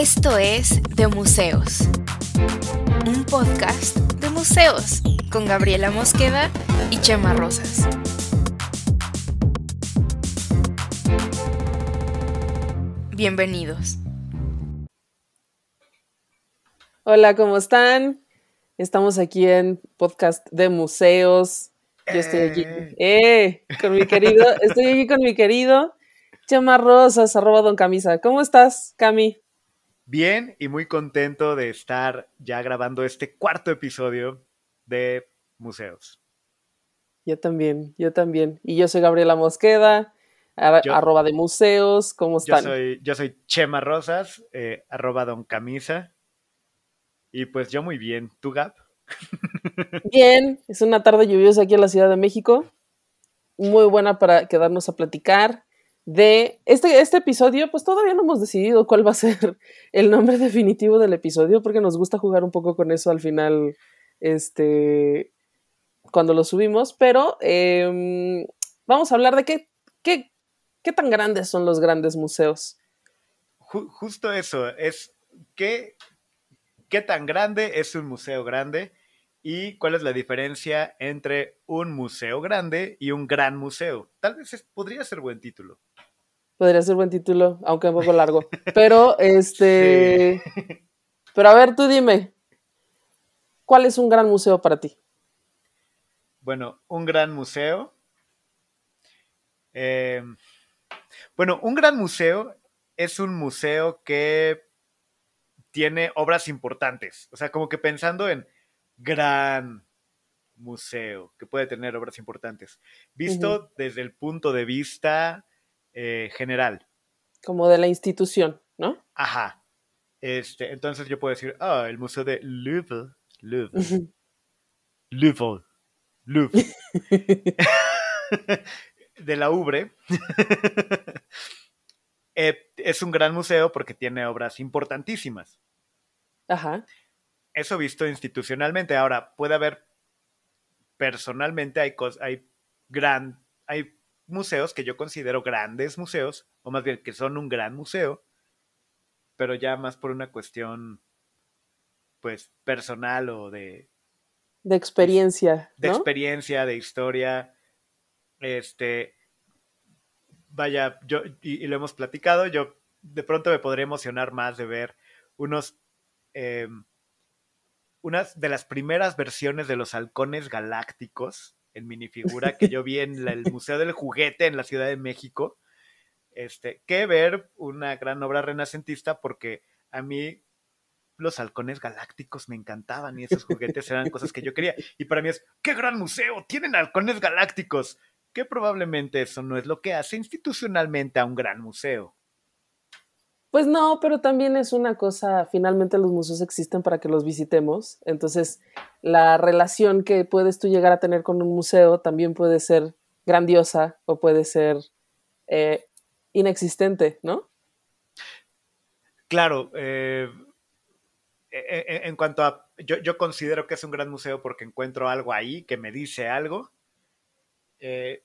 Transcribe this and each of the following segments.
Esto es De Museos, un podcast de museos con Gabriela Mosqueda y Chema Rosas. Bienvenidos. Hola, ¿cómo están? Estamos aquí en podcast de museos. Yo estoy aquí, eh, eh con mi querido, estoy aquí con mi querido Chema Rosas, arroba Don Camisa. ¿Cómo estás, Cami? bien y muy contento de estar ya grabando este cuarto episodio de Museos. Yo también, yo también. Y yo soy Gabriela Mosqueda, arroba de museos, ¿cómo están? Yo soy, Chema Rosas, eh, arroba Don Camisa. Y pues yo muy bien, ¿tú Gab? Bien, es una tarde lluviosa aquí en la Ciudad de México. Muy buena para quedarnos a platicar de este, este episodio, pues todavía no hemos decidido cuál va a ser el nombre definitivo del episodio, porque nos gusta jugar un poco con eso al final, este, cuando lo subimos, pero em, vamos a hablar de qué, qué, qué tan grandes son los grandes museos. Justo eso, es qué, qué tan grande es un museo grande y cuál es la diferencia entre un museo grande y un gran museo. Tal vez podría ser buen título. Podría ser buen título, aunque un poco largo. Pero, este. Pero a ver, tú dime. ¿Cuál es un gran museo para ti? Bueno, un gran museo. Em, bueno, un gran museo es un museo que tiene obras importantes. O sea, como que pensando en gran museo, que puede tener obras importantes. Visto desde el punto de vista eh, general. Como de la institución, ¿no? Ajá. Este, entonces yo puedo decir, ah, oh, el Museo de Louvre, Louvre, Louvre, Louvre, de la Ubre. Eh, es un gran museo porque tiene obras importantísimas. Ajá. Eso visto institucionalmente. Ahora, puede haber, personalmente hay, cosas, hay gran, hay museos que yo considero grandes museos, o más bien que son un gran museo, pero ya más por una cuestión, pues, personal o de... De experiencia. De, experiencia, de historia. Este, vaya, yo, y, lo hemos platicado, yo de pronto me podría emocionar más de ver unos... Em, unas de las primeras versiones de los halcones galácticos, en minifigura que yo vi en el Museo del Juguete en la Ciudad de México, este, que ver una gran obra renacentista porque a mí los halcones galácticos me encantaban y esos juguetes eran cosas que yo quería. Y para mí es, ¡qué gran museo! Tienen halcones galácticos, que probablemente eso no es lo que hace institucionalmente a un gran museo. Pues no, pero también es una cosa, finalmente los museos existen para que los visitemos, entonces la relación que puedes tú llegar a tener con un museo también puede ser grandiosa o puede ser eh, inexistente, ¿no? Claro, eh, e, e, en cuanto a, yo, considero que es un gran museo porque encuentro algo ahí que me dice algo. Eh,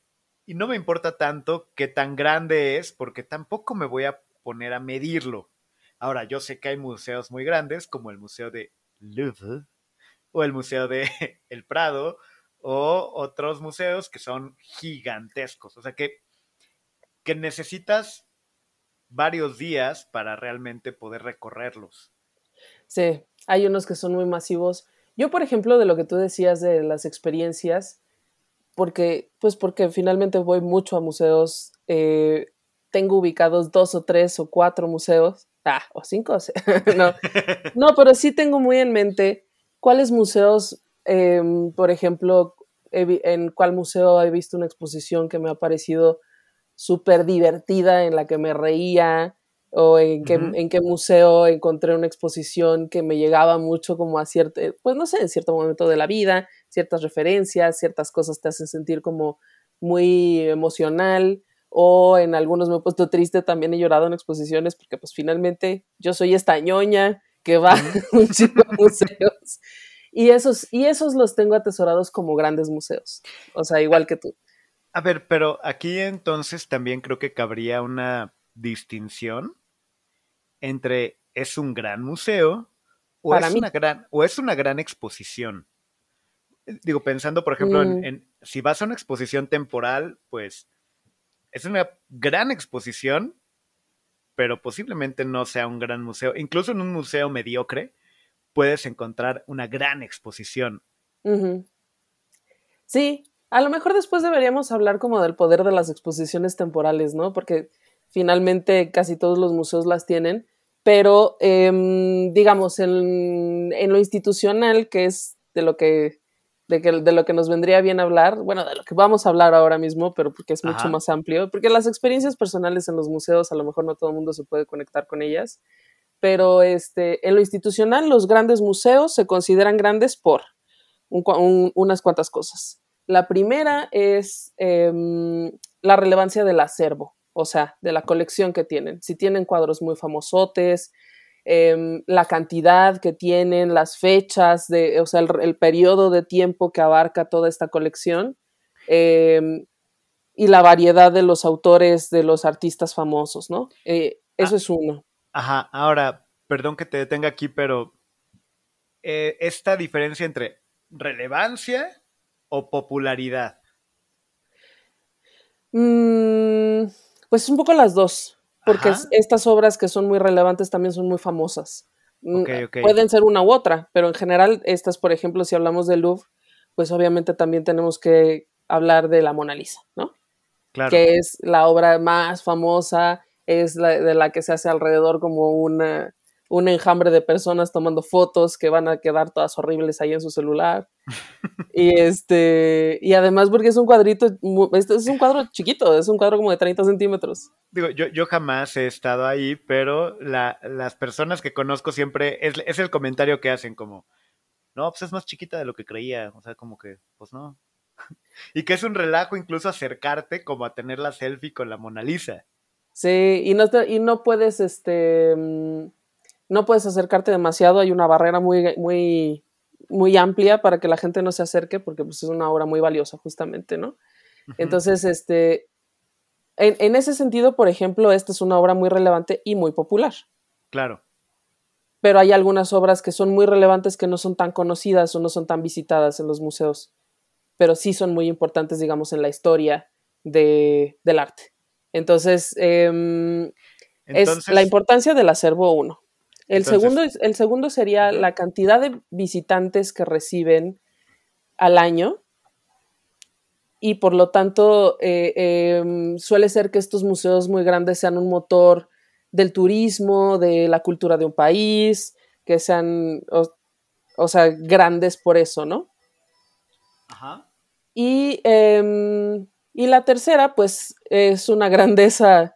y no me importa tanto qué tan grande es, porque tampoco me voy a poner a medirlo. Ahora, yo sé que hay museos muy grandes, como el Museo de Louvre o el Museo de El Prado o otros museos que son gigantescos. O sea que, que necesitas varios días para realmente poder recorrerlos. Sí, hay unos que son muy masivos. Yo, por ejemplo, de lo que tú decías de las experiencias, porque, pues porque finalmente voy mucho a museos, eh, tengo ubicados dos o tres o cuatro museos, ah, o cinco, no. no, pero sí tengo muy en mente cuáles museos, em, por ejemplo, en cuál museo he visto una exposición que me ha parecido súper divertida, en la que me reía, o en qué, en qué museo encontré una exposición que me llegaba mucho como a cierto, pues no sé, en cierto momento de la vida, ciertas referencias, ciertas cosas te hacen sentir como muy emocional o en algunos me he puesto triste también he llorado en exposiciones porque pues finalmente yo soy esta ñoña que va un chico a museos y esos y esos los tengo atesorados como grandes museos o sea igual ah, que tú a ver pero aquí entonces también creo que cabría una distinción entre es un gran museo o, es, Una gran, o es una gran exposición digo pensando por ejemplo mm. si vas a una exposición temporal pues es una gran exposición, pero posiblemente no sea un gran museo. Incluso en un museo mediocre puedes encontrar una gran exposición. Sí, a lo mejor después deberíamos hablar como del poder de las exposiciones temporales, ¿no? Porque finalmente casi todos los museos las tienen, pero em, digamos, en, en, lo institucional, que es de lo que de, lo que nos vendría bien hablar, bueno, de lo que vamos a hablar ahora mismo, pero porque es mucho más amplio, porque las experiencias personales en los museos a lo mejor no todo el mundo se puede conectar con ellas, pero este, en lo institucional los grandes museos se consideran grandes por unas cuantas cosas. La primera es em, la relevancia del acervo, o sea, de la colección que tienen. Si tienen cuadros muy famosotes, Em, la cantidad que tienen, las fechas, de, o sea, el, periodo de tiempo que abarca toda esta colección em, y la variedad de los autores, de los artistas famosos, ¿no? Eh, eso ah. es uno. Ajá, ahora, perdón que te detenga aquí, pero eh, esta diferencia entre relevancia o popularidad. Mm, pues un poco las dos porque estas obras que son muy relevantes también son muy famosas. Mm, pueden ser una u otra, pero en general estas, por ejemplo, si hablamos del Louvre, pues obviamente también tenemos que hablar de la Mona Lisa, ¿no? Claro. Que es la obra más famosa, es la, de la que se hace alrededor como una, un enjambre de personas tomando fotos que van a quedar todas horribles ahí en su celular. y este, y además porque es un cuadrito, este es un cuadro chiquito, es un cuadro como de 30 centímetros. Digo, yo, jamás he estado ahí, pero las personas que conozco siempre, es, el comentario que hacen como, no, pues es más chiquita de lo que creía, o sea, como que, pues no. y que es un relajo incluso acercarte como a tener la selfie con la Mona Lisa. Sí, y no, y no puedes, este... Mm, no puedes acercarte demasiado, hay una barrera muy, muy, muy amplia para que la gente no se acerque, porque pues, es una obra muy valiosa, justamente, ¿no? Entonces, este, en, ese sentido, por ejemplo, esta es una obra muy relevante y muy popular. Claro. Pero hay algunas obras que son muy relevantes que no son tan conocidas o no son tan visitadas en los museos, pero sí son muy importantes, digamos, en la historia del arte. Entonces, Entonces... Em, es la importancia del acervo uno. El, segundo, el segundo sería la cantidad de visitantes que reciben al año y por lo tanto eh, em, suele ser que estos museos muy grandes sean un motor del turismo, de la cultura de un país, que sean, o, sea, grandes por eso, ¿no? Ajá. Y, em, y la tercera, pues, es una grandeza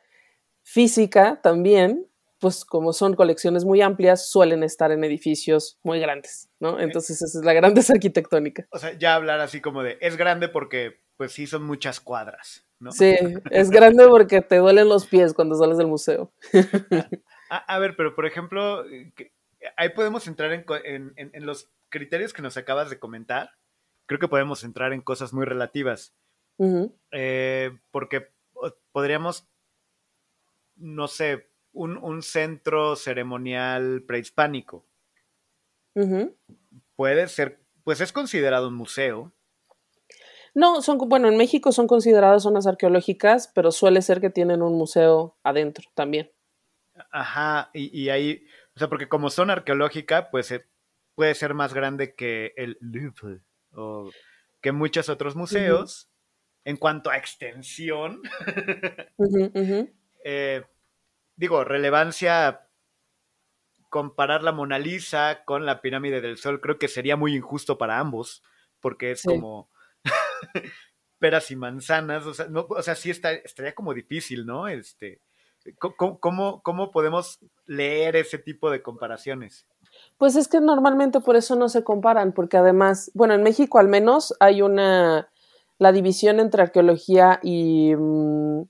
física también, pues como son colecciones muy amplias, suelen estar en edificios muy grandes, ¿no? Entonces esa es la grandeza arquitectónica. O sea, ya hablar así como de, es grande porque pues sí son muchas cuadras, ¿no? Sí, es grande porque te duelen los pies cuando sales del museo. A, ver, pero por ejemplo, ahí podemos entrar en, los criterios que nos acabas de comentar. Creo que podemos entrar en cosas muy relativas. Eh, porque podríamos, no sé, un, centro ceremonial prehispánico. Puede ser, pues es considerado un museo. No, son, bueno, en México son consideradas zonas arqueológicas, pero suele ser que tienen un museo adentro también. Ajá, y, ahí, o sea, porque como zona arqueológica, pues puede ser más grande que el Louvre o que muchos otros museos. En cuanto a extensión, eh, digo, relevancia comparar la Mona Lisa con la pirámide del Sol, creo que sería muy injusto para ambos, porque es como peras y manzanas, o sea, no, o sea sí está, estaría como difícil, ¿no? Este, ¿cómo, ¿cómo, podemos leer ese tipo de comparaciones? Pues es que normalmente por eso no se comparan, porque además, bueno, en México al menos hay una, la división entre arqueología y, mm,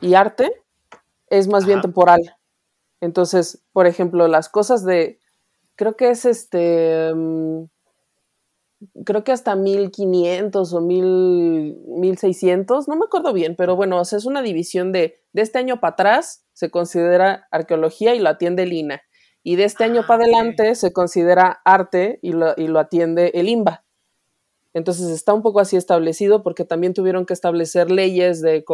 y arte, es más bien temporal. Entonces, por ejemplo, las cosas de, creo que es este, mm, creo que hasta 1500 o mil 1600, no me acuerdo bien, pero bueno, o sea, es una división de, de este año para atrás se considera arqueología y lo atiende el INA. Y de este año para ah, adelante se considera arte y lo, y lo atiende el IMBA. Entonces está un poco así establecido porque también tuvieron que establecer leyes de,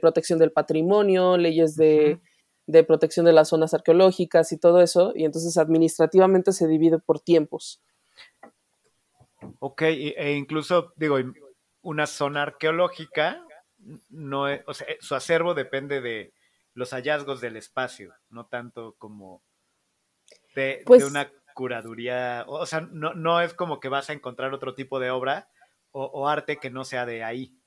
protección del patrimonio, leyes de, protección de las zonas arqueológicas y todo eso, y entonces administrativamente se divide por tiempos. Ok, e incluso, digo, una zona arqueológica, no es, o sea, su acervo depende de los hallazgos del espacio, no tanto como de pues una curaduría, o sea, no, es como que vas a encontrar otro tipo de obra o, arte que no sea de ahí.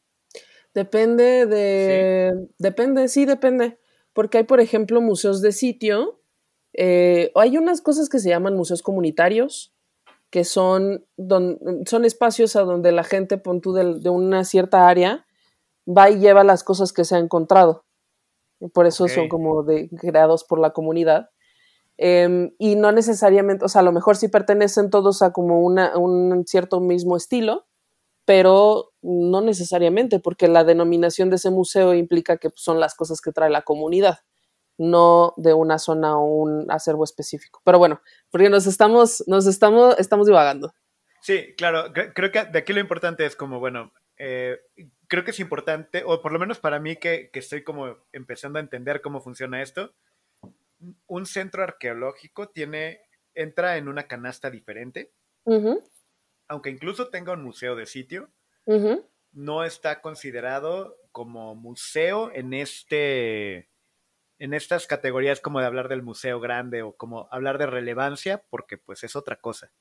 Depende de... Depende, sí, depende. Porque hay, por ejemplo, museos de sitio. o eh, hay unas cosas que se llaman museos comunitarios, que son, son espacios a donde la gente, pon de, una cierta área, va y lleva las cosas que se ha encontrado. Por eso son como de, creados por la comunidad. Em, y no necesariamente, o sea, a lo mejor sí pertenecen todos a como un cierto mismo estilo, pero no necesariamente, porque la denominación de ese museo implica que son las cosas que trae la comunidad, no de una zona o un acervo específico. Pero bueno, porque nos estamos, nos estamos, estamos divagando. Sí, claro, creo que de aquí lo importante es como, bueno, eh, creo que es importante, o por lo menos para mí que estoy como empezando a entender cómo funciona esto, un centro arqueológico tiene, entra en una canasta diferente. Aunque incluso tenga un museo de sitio, no está considerado como museo en este en estas categorías como de hablar del museo grande o como hablar de relevancia, porque pues es otra cosa.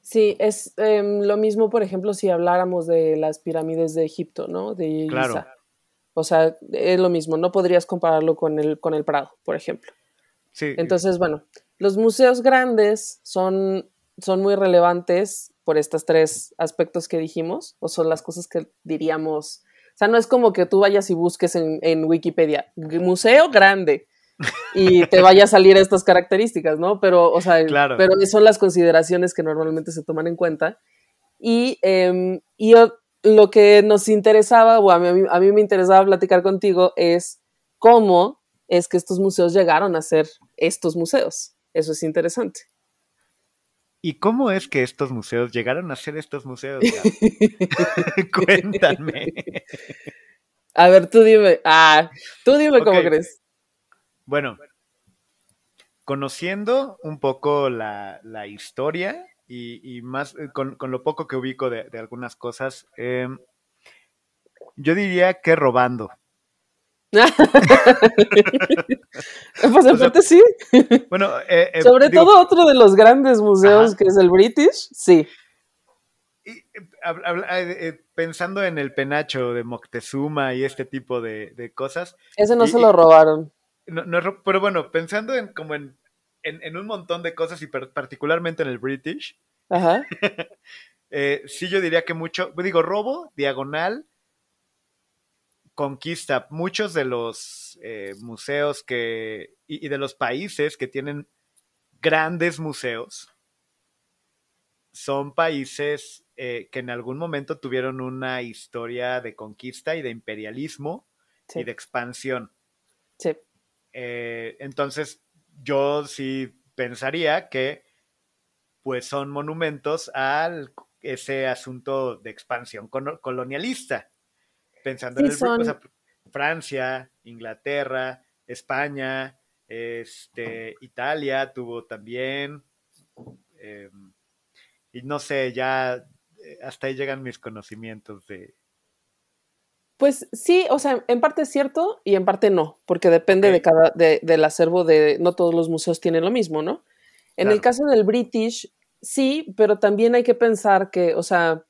Sí, es em, lo mismo, por ejemplo, si habláramos de las pirámides de Egipto, ¿no? claro. O sea, es lo mismo, no podrías compararlo con el, con el Prado, por ejemplo. Entonces, bueno, los museos grandes son, son muy relevantes por estos tres aspectos que dijimos, o son las cosas que diríamos. O sea, no es como que tú vayas y busques en, Wikipedia, museo grande, y te vaya a salir estas características, ¿no? Pero, o sea, pero son las consideraciones que normalmente se toman en cuenta. Y, em, lo que nos interesaba, o a mí, a mí me interesaba platicar contigo, es cómo es que estos museos llegaron a ser estos museos. Eso es interesante. ¿Y cómo es que estos museos llegaron a ser estos museos? Cuéntame. A ver, tú dime. Ah, tú dime cómo crees. Bueno, conociendo un poco la, historia y, más eh, con, lo poco que ubico de, algunas cosas, eh, yo diría que robando. pues en sí. Bueno, eh, eh, sobre todo otro de los grandes museos que es el British, sí. Eh, pensando en el penacho de Moctezuma y este tipo de, cosas. Ese no se lo robaron. pero bueno, pensando en como en, un montón de cosas y particularmente en el British, ajá. sí yo diría que mucho, digo, robo, diagonal, conquista muchos de los eh, museos que, y, de los países que tienen grandes museos, son países eh, que en algún momento tuvieron una historia de conquista y de imperialismo y de expansión. Sí. Eh, entonces, yo sí pensaría que pues son monumentos al ese asunto de expansión colonialista pensando en el Francia, Inglaterra, España, este, Italia tuvo también. Eh, y no sé, ya eh, hasta ahí llegan mis conocimientos de... Pues sí, o sea, en parte es cierto y en parte no, porque depende de cada, del acervo de, no todos los museos tienen lo mismo, ¿no? En el caso del British, sí, pero también hay que pensar que, o sea,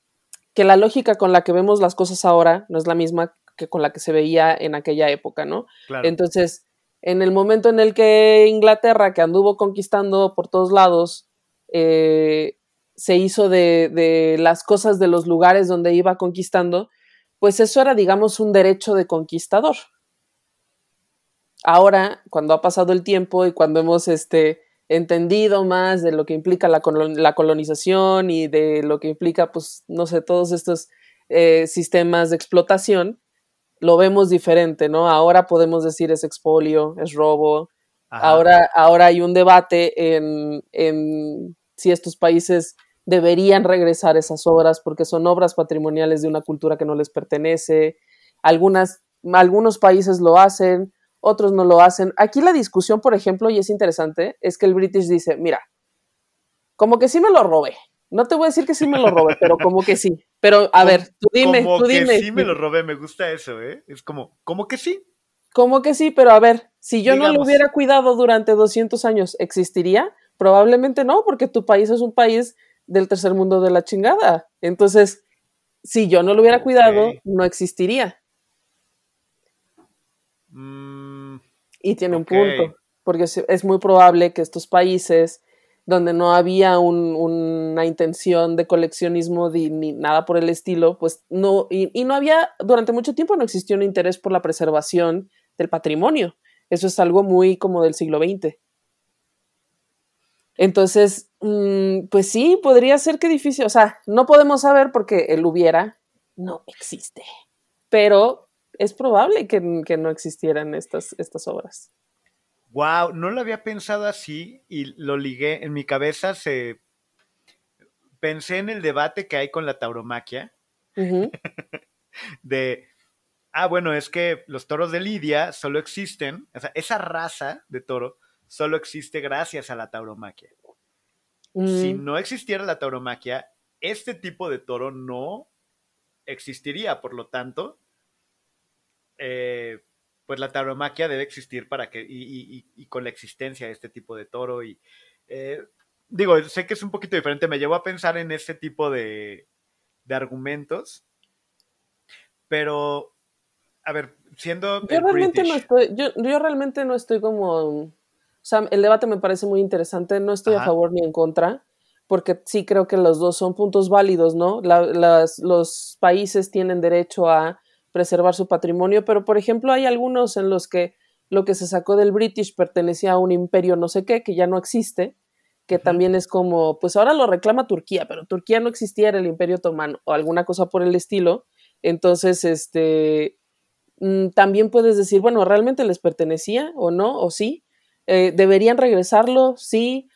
que la lógica con la que vemos las cosas ahora no es la misma que con la que se veía en aquella época, ¿no? Entonces, en el momento en el que Inglaterra, que anduvo conquistando por todos lados, eh, se hizo de, de, las cosas de los lugares donde iba conquistando, pues eso era, digamos, un derecho de conquistador. Ahora, cuando ha pasado el tiempo y cuando hemos este, entendido más de lo que implica la, la colonización y de lo que implica, pues, no sé, todos estos eh, sistemas de explotación, lo vemos diferente, ¿no? Ahora podemos decir es expolio, es robo. Ahora, ahora hay un debate en, en si estos países deberían regresar esas obras porque son obras patrimoniales de una cultura que no les pertenece. Algunas, algunos países lo hacen, otros no lo hacen. Aquí la discusión, por ejemplo, y es interesante, es que el British dice, mira, como que sí me lo robé. No te voy a decir que sí me lo robé, pero como que sí. Pero a ver, tú dime, como tú que dime. Sí me lo robé, me gusta eso, ¿eh? Es como, como que sí. Como que sí, pero a ver, si yo no lo hubiera cuidado durante 200 años, ¿existiría? Probablemente no, porque tu país es un país del tercer mundo de la chingada. Entonces, si yo no lo hubiera cuidado, no existiría. Mm, y tiene un punto, porque es muy probable que estos países donde no había una intención de coleccionismo ni, nada por el estilo, pues no, y, no había, durante mucho tiempo no existió un interés por la preservación del patrimonio. Eso es algo muy como del siglo XX. Entonces, mm, pues sí, podría ser que difícil, o sea, no podemos saber porque el hubiera, no existe. Pero es probable que, no existieran estas, estas obras. Wow, no lo había pensado así y lo ligué. En mi cabeza se pensé en el debate que hay con la tauromaquia. de ah, bueno, es que los toros de Lidia solo existen, o sea, esa raza de toro solo existe gracias a la tauromaquia. Mm. Si no existiera la tauromaquia, este tipo de toro no existiría, por lo tanto, eh, pues la tauromaquia debe existir para que, y, con la existencia de este tipo de toro y, eh, digo, sé que es un poquito diferente, me llevo a pensar en este tipo de, de argumentos, pero, a ver, siendo... Yo realmente, no estoy, yo, realmente no estoy como... O sea, el debate me parece muy interesante, no estoy a favor ni en contra, porque sí creo que los dos son puntos válidos, ¿no? los países tienen derecho a preservar su patrimonio, pero por ejemplo hay algunos en los que lo que se sacó del British pertenecía a un imperio no sé qué, que ya no existe, que también es como, pues ahora lo reclama Turquía, pero Turquía no existía, era el imperio otomano o alguna cosa por el estilo. Entonces, este, mm, también puedes decir, bueno, ¿realmente les pertenecía o no? ¿O sí? Eh, ¿Deberían regresarlo? Sí.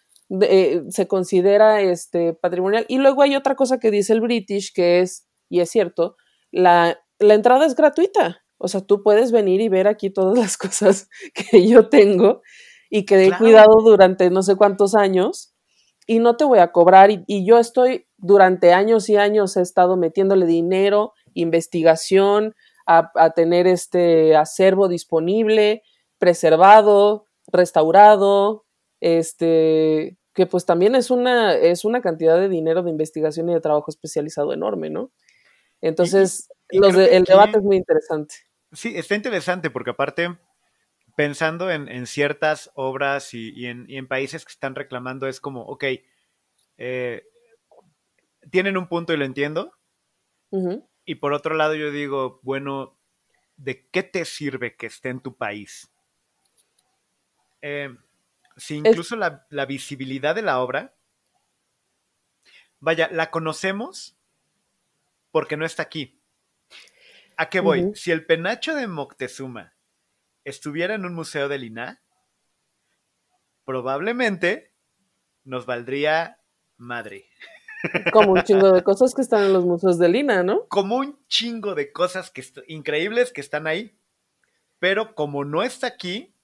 Eh, se considera este patrimonial. Y luego hay otra cosa que dice el British, que es, y es cierto, la la entrada es gratuita. O sea, tú puedes venir y ver aquí todas las cosas que yo tengo y que he cuidado durante no sé cuántos años y no te voy a cobrar. Y, yo estoy durante años y años he estado metiéndole dinero, investigación, a, a tener este acervo disponible, preservado, restaurado, este, que pues también es una, es una cantidad de dinero de investigación y de trabajo especializado enorme, ¿no? Entonces, el debate es muy interesante. Sí, está interesante porque aparte, pensando en, ciertas obras y, en, países que están reclamando, es como, ok, eh, tienen un punto y lo entiendo. Y por otro lado yo digo, bueno, ¿de qué te sirve que esté en tu país? Eh, si incluso la visibilidad de la obra, vaya, la conocemos porque no está aquí ¿A qué voy? Si el penacho de Moctezuma estuviera en un museo del INAH, probablemente nos valdría madre. Como un chingo de cosas que están en los museos de INAH, ¿no? Como un chingo de cosas que increíbles que están ahí. Pero como no está aquí,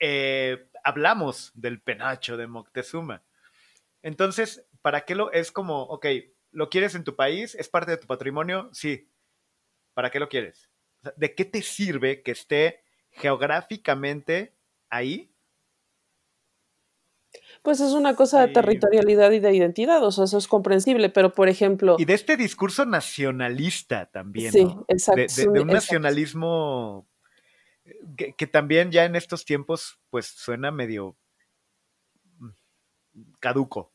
eh, hablamos del penacho de Moctezuma. Entonces, ¿para qué lo es como, ok, lo quieres en tu país? ¿Es parte de tu patrimonio? Sí. ¿Para qué lo quieres? ¿De qué te sirve que esté geográficamente ahí? Pues es una cosa de territorialidad y de identidad, o sea, eso es comprensible, pero por ejemplo... Y de este discurso nacionalista también. Sí, exacto. De, un nacionalismo eh, que, también ya en estos tiempos pues suena medio mm, caduco.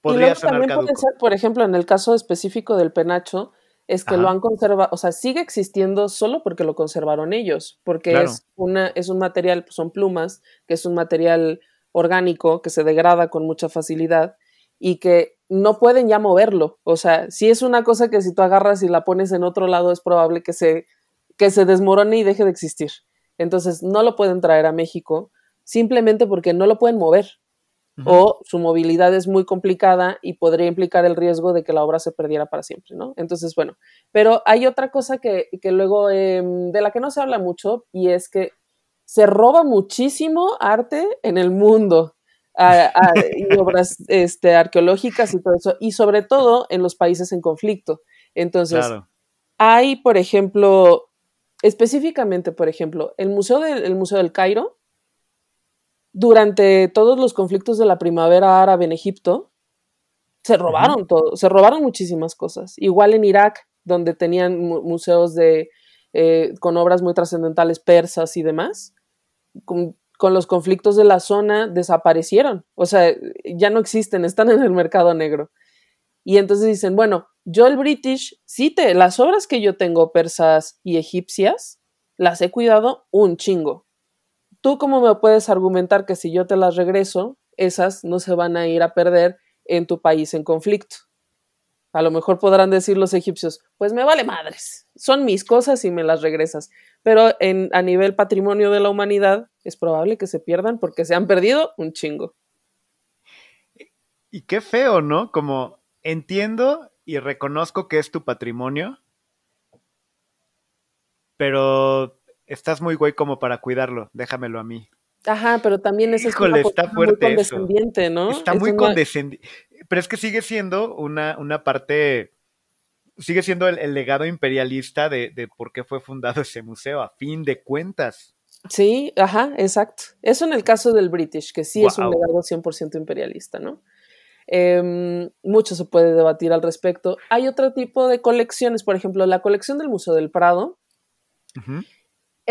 Podría también Puede ser, por ejemplo, en el caso específico del penacho, es que lo han conservado, o sea, sigue existiendo solo porque lo conservaron ellos, porque es, una, es un material, son plumas, que es un material orgánico que se degrada con mucha facilidad y que no pueden ya moverlo. O sea, si es una cosa que si tú agarras y la pones en otro lado es probable que se, que se desmorone y deje de existir. Entonces no lo pueden traer a México simplemente porque no lo pueden mover o su movilidad es muy complicada y podría implicar el riesgo de que la obra se perdiera para siempre, ¿no? Entonces, bueno, pero hay otra cosa que, luego, em, de la que no se habla mucho, y es que se roba muchísimo arte en el mundo. y obras este, arqueológicas y todo eso, y sobre todo en los países en conflicto. Entonces, hay, por ejemplo, específicamente, por ejemplo, el Museo, del, el Museo del Cairo durante todos los conflictos de la primavera árabe en Egipto, se robaron todo, se robaron muchísimas cosas. Igual en Irak, donde tenían museos eh, con obras muy trascendentales persas y demás, con, con, los conflictos de la zona desaparecieron, o sea, ya no existen, están en el mercado negro. Y entonces dicen, bueno, yo el British, sí, te, las obras que yo tengo persas y egipcias, las he cuidado un chingo. ¿tú cómo me puedes argumentar que si yo te las regreso, esas no se van a ir a perder en tu país en conflicto? A lo mejor podrán decir los egipcios, pues me vale madres, son mis cosas y me las regresas. Pero a nivel patrimonio de la humanidad es probable que se pierdan porque se han perdido un chingo. Y qué feo, ¿no? Como entiendo y reconozco que es tu patrimonio, pero estás muy güey como para cuidarlo, déjamelo a mí. Ajá, pero también es está fuerte muy condescendiente, ¿no? Está muy condescendiente. Pero es que sigue siendo una, una parte, sigue siendo el, legado imperialista de, por qué fue fundado ese museo, a fin de cuentas. Sí, ajá, exacto. Eso en el caso del British, que sí es un legado 100% imperialista, ¿no? Em, mucho se puede debatir al respecto. Hay otro tipo de colecciones, por ejemplo, la colección del Museo del Prado. Ajá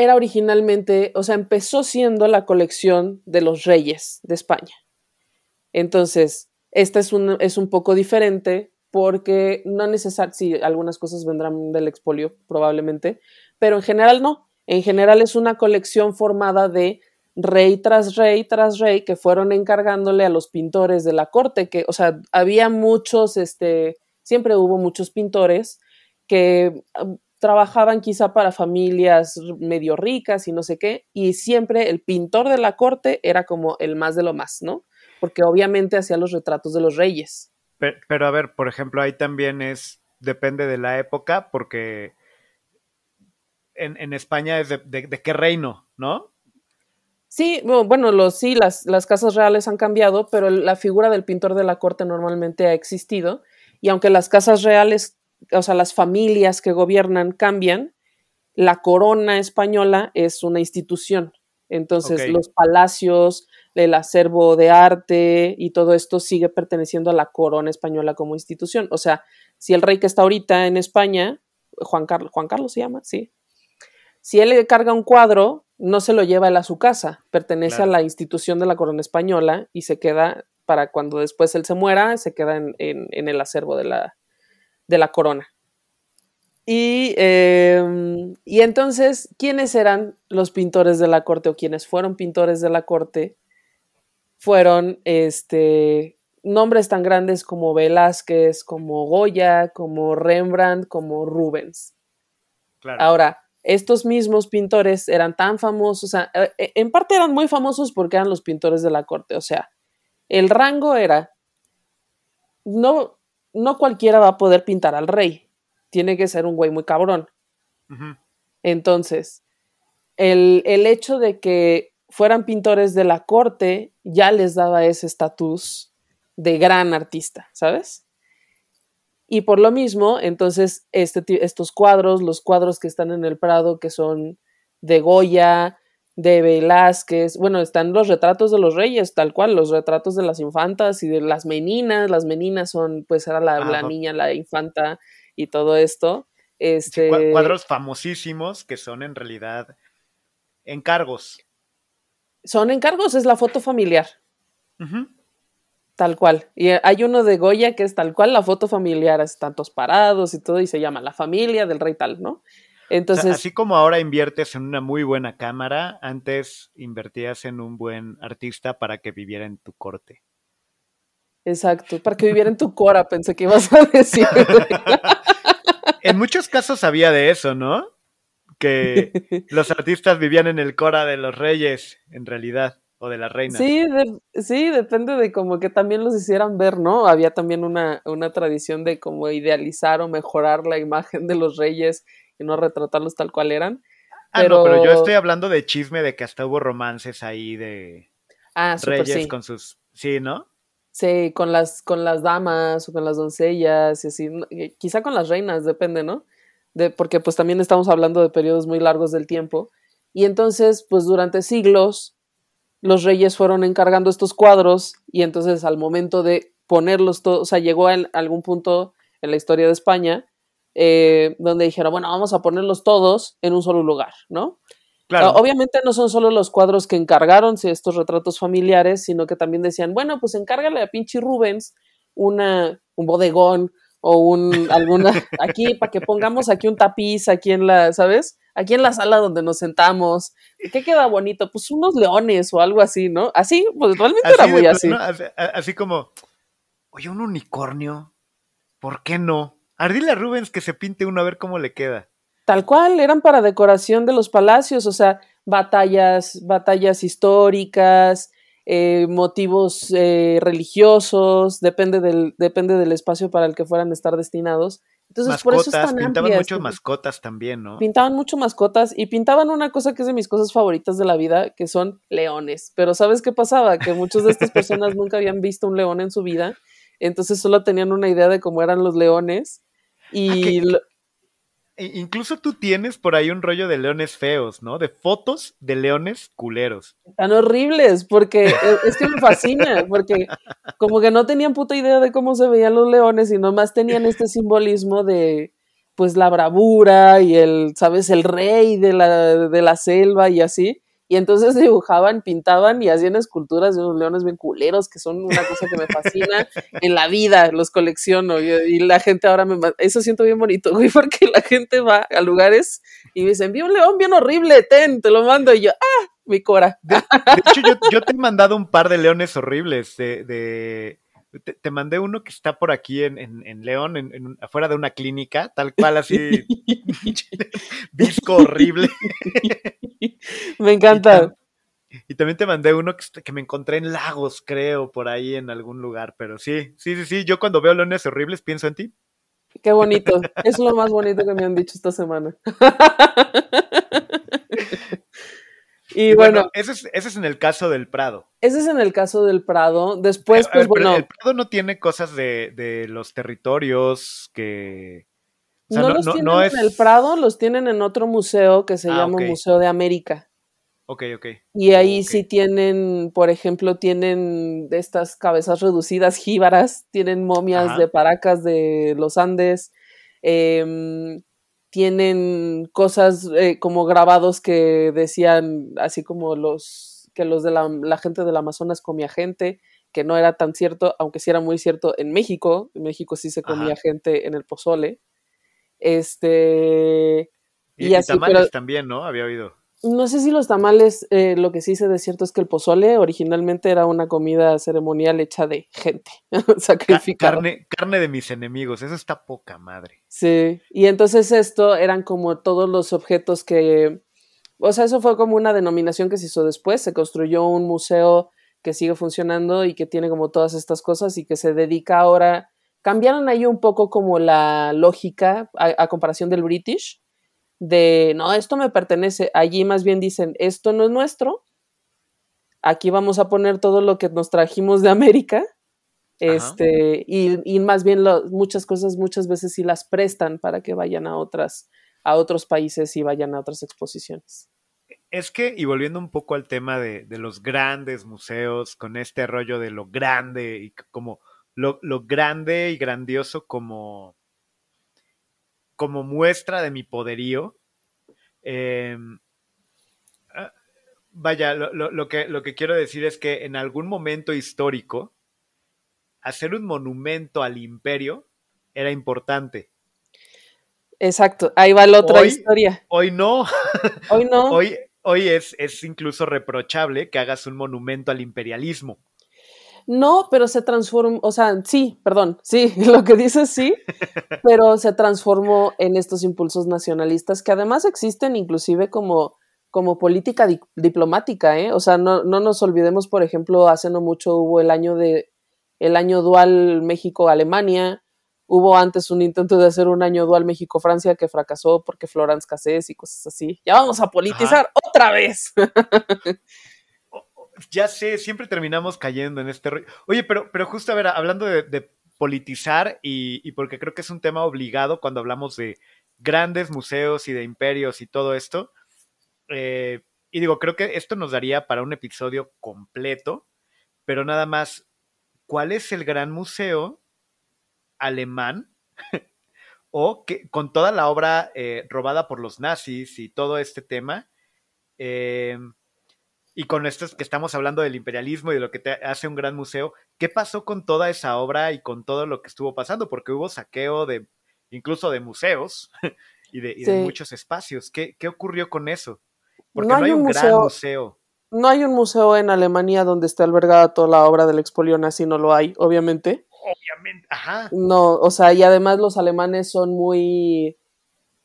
era originalmente, o sea, empezó siendo la colección de los reyes de España. Entonces, esta es un, es un poco diferente porque no necesariamente, sí, algunas cosas vendrán del expolio probablemente, pero en general no. En general es una colección formada de rey tras rey tras rey que fueron encargándole a los pintores de la corte, que, o sea, había muchos, este, siempre hubo muchos pintores que trabajaban quizá para familias medio ricas y no sé qué, y siempre el pintor de la corte era como el más de lo más, ¿no? Porque obviamente hacía los retratos de los reyes. Pero, a ver, por ejemplo, ahí también es, depende de la época, porque en, España es de, qué reino, ¿no? Sí, bueno, los, sí, las, las casas reales han cambiado, pero la figura del pintor de la corte normalmente ha existido y aunque las casas reales o sea, las familias que gobiernan cambian, la corona española es una institución. Entonces, los palacios, el acervo de arte y todo esto sigue perteneciendo a la corona española como institución. O sea, si el rey que está ahorita en España, Juan Carlos, Juan Carlos se llama, sí. Si él le carga un cuadro, no se lo lleva él a su casa, pertenece a la institución de la corona española y se queda para cuando después él se muera, se queda en el acervo de la, de la corona. Em, y, entonces, ¿quiénes eran los pintores de la corte o quienes fueron pintores de la corte? Fueron este, nombres tan grandes como Velázquez, como Goya, como Rembrandt, como Rubens. Ahora, estos mismos pintores eran tan famosos, o sea, eh, eh, en parte eran muy famosos porque eran los pintores de la corte, o sea, el rango era, no, no cualquiera va a poder pintar al rey. Tiene que ser un güey muy cabrón. Entonces, el, hecho de que fueran pintores de la corte ya les daba ese estatus de gran artista, ¿sabes? Y por lo mismo, entonces, este estos cuadros, los cuadros que están en el Prado, que son de Goya, de Velázquez, bueno, están los retratos de los reyes, tal cual, los retratos de las infantas y de las meninas, las meninas son, pues era la, niña, la infanta y todo esto. Este... cuadros famosísimos que son en realidad encargos. Son encargos, es la foto familiar. Tal cual. Y eh, hay uno de Goya que es tal cual la foto familiar, es tantos parados y todo, y se llama La familia del rey tal, ¿no? así como ahora inviertes en una muy buena cámara, antes invertías en un buen artista para que viviera en tu corte. Exacto, para que viviera en tu cora, pensé que ibas a decir. en muchos casos había de eso, ¿no? Que los artistas vivían en el cora de los reyes, en realidad, o de las reinas. Sí, sí, depende de como que también los hicieran ver, ¿no? Había también una, una tradición de como idealizar o mejorar la imagen de los reyes y no retratarlos tal cual eran. Pero... Ah, no, pero yo estoy hablando de chisme de que hasta hubo romances ahí de ah, reyes con sus... Sí, ¿no? Sí, con las, con las damas o con las doncellas y así. Eh, quizá con las reinas, depende, ¿no? De, porque pues también estamos hablando de periodos muy largos del tiempo. Y entonces, pues durante siglos, los reyes fueron encargando estos cuadros y entonces al momento de ponerlos todos, o sea, llegó a algún punto en la historia de España eh, donde dijeron, bueno, vamos a ponerlos todos en un solo lugar, ¿no? Claro. Ah, obviamente no son solo los cuadros que encargaron estos retratos familiares, sino que también decían, bueno, pues encárgale a pinche Rubens una, un bodegón o un, alguna, aquí, para que pongamos aquí un tapiz, aquí en la, ¿sabes? Aquí en la sala donde nos sentamos. ¿Qué queda bonito? Pues unos leones o algo así, ¿no? Así, pues realmente era muy así. Así como, oye, un unicornio, ¿por qué no? Ardila Rubens que se pinte uno a ver cómo le queda. Tal cual, eran para decoración de los palacios, o sea, batallas, batallas históricas, eh, motivos eh, religiosos, depende del, depende del espacio para el que fueran a estar destinados. Entonces, por eso pintaban mucho mascotas también, ¿no? Pintaban mucho mascotas y pintaban una cosa que es de mis cosas favoritas de la vida, que son leones. Pero ¿sabes qué pasaba? Que muchas de estas personas nunca habían visto un león en su vida, entonces solo tenían una idea de cómo eran los leones Ah, y. Incluso tú tienes por ahí un rollo de leones feos, ¿no? De fotos de leones culeros. Tan horribles, porque e, es que me fascina, porque como que no tenían puta idea de cómo se veían los leones y nomás tenían este simbolismo de, pues, la bravura y el, ¿sabes? El rey de la, de la selva y así. Y entonces dibujaban, pintaban y hacían esculturas de unos leones bien culeros, que son una cosa que me fascina en la vida, los colecciono. Y, la gente ahora me... Eso siento bien bonito, güey, porque la gente va a lugares y me dicen, vi un león bien horrible, ten, te lo mando. Y yo, ah, mi cora. De, hecho, yo, te he mandado un par de leones horribles de te, mandé uno que está por aquí en, León, en, afuera de una clínica, tal cual así, visco horrible. Me encanta. Y, también te mandé uno que, que, me encontré en Lagos, creo, por ahí en algún lugar, pero sí, sí, sí, sí, yo cuando veo leones horribles pienso en ti. Qué bonito, es lo más bonito que me han dicho esta semana. Y, bueno, ese, es, en el caso del Prado. Ese es en el caso del Prado. Después, pues bueno. El Prado no tiene cosas de, los territorios que. O no, los tienen en el Prado, los tienen en otro museo que se ah, llama Museo de América. Ok, ok. Y ahí sí tienen, por ejemplo, tienen estas cabezas reducidas jíbaras, tienen momias de paracas de los Andes. Em, tienen cosas eh, como grabados que decían, así como los que los de la, gente del Amazonas comía gente, que no era tan cierto, aunque sí era muy cierto en México, en México sí se comía gente en el pozole. Este y, también, ¿no? Había habido. No sé si los tamales, eh, lo que sí sé de cierto es que el pozole originalmente era una comida ceremonial hecha de gente, sacrificada. Carne, de mis enemigos, eso está poca madre. Sí, y entonces esto eran como todos los objetos que, o sea, eso fue como una denominación que se hizo después, se construyó un museo que sigue funcionando y que tiene como todas estas cosas y que se dedica ahora, cambiaron ahí un poco como la lógica a comparación del British, de, no, esto me pertenece. Allí más bien dicen, esto no es nuestro, aquí vamos a poner todo lo que nos trajimos de América. Este, y, más bien muchas cosas muchas veces sí las prestan para que vayan a otras, a otros países y vayan a otras exposiciones. Es que, y volviendo un poco al tema de, los grandes museos, con este rollo de lo grande y como lo grande y grandioso como, como muestra de mi poderío. Em, ah, vaya, lo, que, lo que quiero decir es que en algún momento histórico, hacer un monumento al imperio era importante. Exacto, ahí va la otra historia. Hoy no. Hoy no. hoy, hoy es, es incluso reprochable que hagas un monumento al imperialismo. No, pero se transformó, o sea, sí, perdón, sí, lo que dices sí, pero se transformó en estos impulsos nacionalistas que además existen inclusive como, como política diplomática, ¿eh? O sea, no, no nos olvidemos, por ejemplo, hace no mucho hubo el año de el año dual México-Alemania, hubo antes un intento de hacer un año dual México-Francia que fracasó porque Florence Cassés y cosas así. Ya vamos a politizar otra vez. ya sé, siempre terminamos cayendo en este... Oye, pero, pero justo, a ver, hablando de, politizar y, porque creo que es un tema obligado cuando hablamos de grandes museos y de imperios y todo esto. Eh, y digo, creo que esto nos daría para un episodio completo, pero nada más, ¿cuál es el gran museo alemán o que, con toda la obra eh, robada por los nazis y todo este tema, eh, y con esto que estamos hablando del imperialismo y de lo que te hace un gran museo, ¿qué pasó con toda esa obra y con todo lo que estuvo pasando? Porque hubo saqueo de incluso de museos y de, muchos espacios. ¿Qué, ocurrió con eso? Porque no, hay, un, gran museo. No hay un museo en Alemania donde esté albergada toda la obra del expolio así no lo hay, obviamente. Obviamente, ajá. No, o sea, y además los alemanes son muy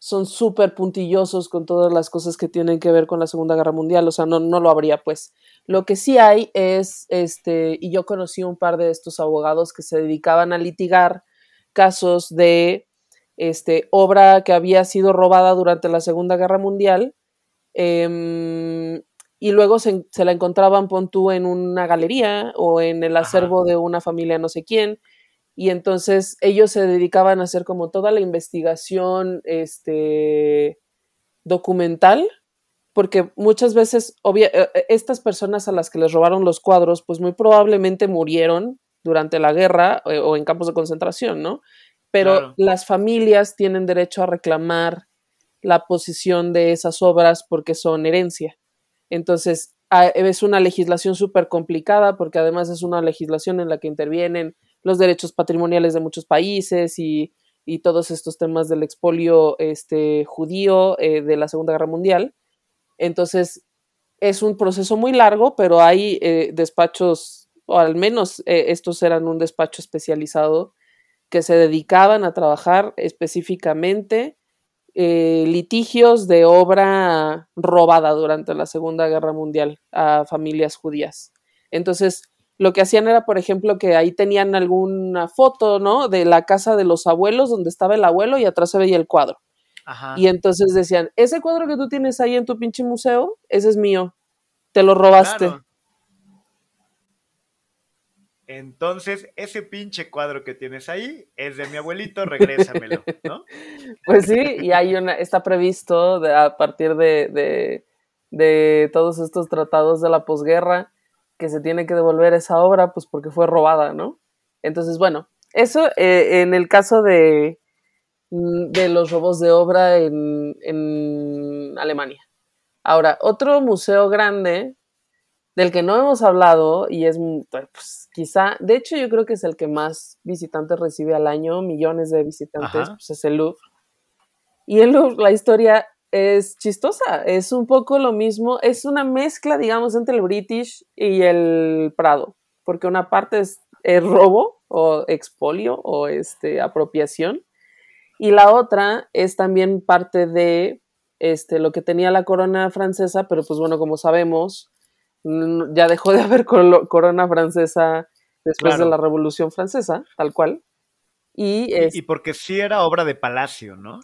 son súper puntillosos con todas las cosas que tienen que ver con la Segunda Guerra Mundial, o sea, no, lo habría pues. Lo que sí hay es, este, y yo conocí un par de estos abogados que se dedicaban a litigar casos de este, obra que había sido robada durante la Segunda Guerra Mundial em, y luego se, la encontraban, pontú en una galería o en el acervo de una familia no sé quién y entonces ellos se dedicaban a hacer como toda la investigación este, documental, porque muchas veces eh, eh, estas personas a las que les robaron los cuadros, pues muy probablemente murieron durante la guerra eh, o, en campos de concentración, ¿no? Pero las familias tienen derecho a reclamar la posición de esas obras porque son herencia. Entonces, ah, es una legislación súper complicada porque además es una legislación en la que intervienen los derechos patrimoniales de muchos países y, todos estos temas del expolio este, judío eh, de la Segunda Guerra Mundial. Entonces, es un proceso muy largo, pero hay eh, despachos, o al menos eh, estos eran un despacho especializado, que se dedicaban a trabajar específicamente litigios de obra robada durante la Segunda Guerra Mundial a familias judías. Entonces, lo que hacían era, por ejemplo, que ahí tenían alguna foto, ¿no? De la casa de los abuelos, donde estaba el abuelo y atrás se veía el cuadro. Ajá. Y entonces decían, ese cuadro que tú tienes ahí en tu pinche museo, ese es mío, te lo robaste. Entonces, ese pinche cuadro que tienes ahí es de mi abuelito, regrésamelo, ¿no? Pues sí, y hay una, está previsto a partir de, de, de todos estos tratados de la posguerra, se tiene que devolver esa obra, pues porque fue robada, ¿no? Entonces, bueno, eso eh, en el caso de, mm, de los robos de obra en, en Alemania. Ahora, otro museo grande del que no hemos hablado y es mm, pues, pues, quizá, de hecho yo creo que es el que más visitantes recibe al año, millones de visitantes, pues es el Louvre. Y el Louvre, la historia es chistosa. Es un poco lo mismo, es una mezcla, digamos, entre el British y el Prado, porque una parte es, robo o expolio o este, apropiación y la otra es también parte de este, lo que tenía la corona francesa, pero pues bueno, como sabemos, ya dejó de haber corona francesa después de la Revolución Francesa, tal cual. Y, y, porque sí era obra de palacio, ¿no?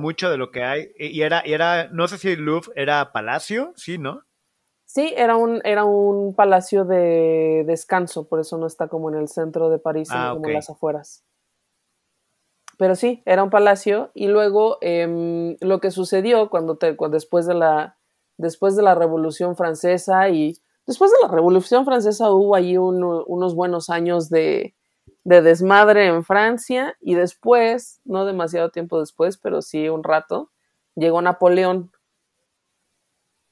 mucho de lo que hay. Y era, era, no sé si Louvre era palacio, sí, ¿no? Sí, era un, era un palacio de descanso, por eso no está como en el centro de París, sino ah, como en las afueras. Pero sí, era un palacio. Y luego em, lo que sucedió cuando, te, después, de la, después de la Revolución Francesa y después de la Revolución Francesa hubo allí unos buenos años de, de desmadre en Francia y después, no demasiado tiempo después, pero sí un rato, llegó Napoleón.